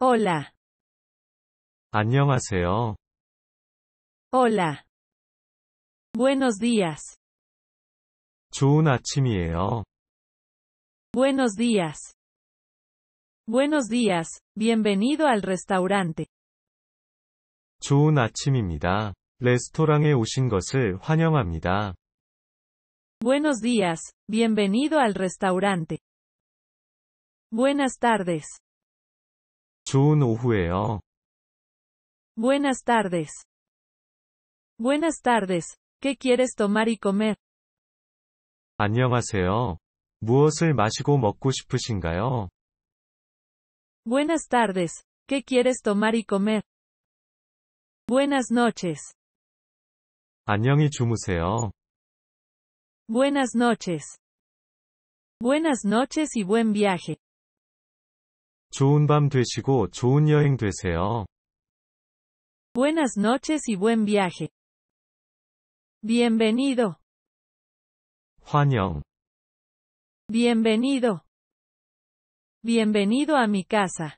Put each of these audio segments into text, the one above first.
Hola. 안녕하세요. Hola. Buenos días. 좋은 아침이에요. Buenos días. Buenos días, bienvenido al restaurante. 좋은 아침입니다. 레스토랑에 오신 것을 환영합니다. Buenos días, bienvenido al restaurante. Buenas tardes. 좋은 Buenas tardes. Buenas tardes. ¿Qué quieres tomar y comer? 안녕하세요. 무엇을 마시고 먹고 싶으신가요? Buenas tardes. ¿Qué quieres tomar y comer? Buenas noches. 안녕히 주무세요. Buenas noches. Buenas noches y buen viaje. Buenas noches y buen viaje. Bienvenido. 환영. Bienvenido. Bienvenido a mi casa.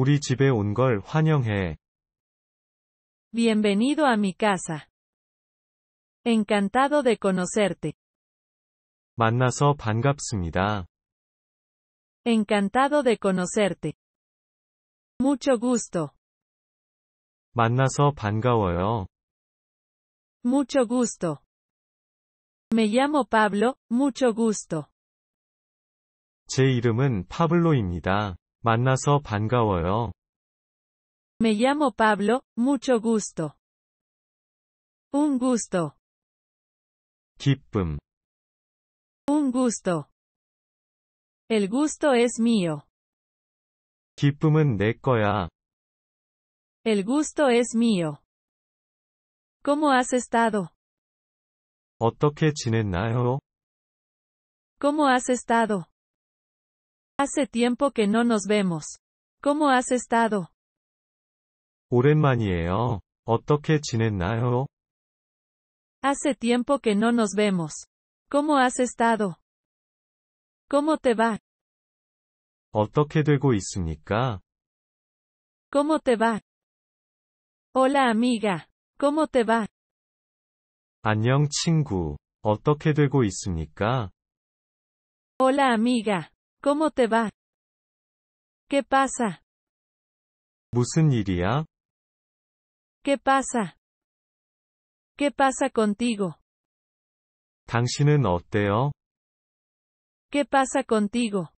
우리 집에 온 환영해. Bienvenido a mi casa. Encantado de conocerte. 만나서 반갑습니다. Encantado de conocerte. Mucho gusto. 만나서 반가워요. Mucho gusto. Me llamo Pablo, mucho gusto. 제 이름은 파블로입니다. 만나서 반가워요. Me llamo Pablo, mucho gusto. Un gusto. 기쁨. Un gusto. El gusto es mío. 기쁨은 내 거야. El gusto es mío. ¿Cómo has estado? 어떻게 지냈나요? ¿Cómo has estado? Hace tiempo que no nos vemos. ¿Cómo has estado? 오랜만이에요. 어떻게 지냈나요? Hace tiempo que no nos vemos. ¿Cómo has estado? ¿Cómo te va? 어떻게 되고 있습니까? ¿Cómo te va? Hola amiga. ¿Cómo te va? 안녕 친구. 어떻게 되고 있습니까? Hola amiga. ¿Cómo te va? ¿Qué pasa? 무슨 일이야? ¿Qué pasa? ¿Qué pasa contigo? 당신은 어때요? ¿Qué pasa contigo?